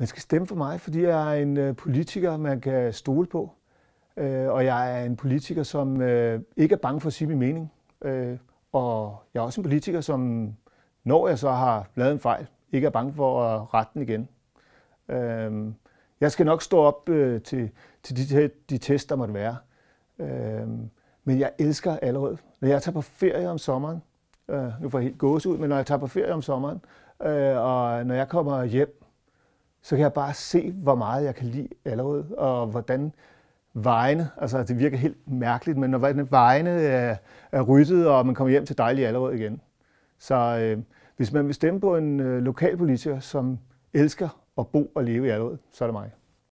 Man skal stemme for mig, fordi jeg er en øh, politiker, man kan stole på. Øh, og jeg er en politiker, som øh, ikke er bange for at sige min mening. Og jeg er også en politiker, som når jeg så har lavet en fejl, ikke er bange for at rette den igen. Jeg skal nok stå op til, til de, de der måtte være. Men jeg elsker allerede. Når jeg tager på ferie om sommeren, nu får jeg helt gås ud, men når jeg tager på ferie om sommeren, og når jeg kommer hjem, så kan jeg bare se, hvor meget jeg kan lide allerede, og hvordan vejene, altså det virker helt mærkeligt, men når vejene er, er ryddet, og man kommer hjem til dejlig allerede igen. Så øh, hvis man vil stemme på en øh, lokalpolitiker, som elsker at bo og leve i allerede, så er det mig.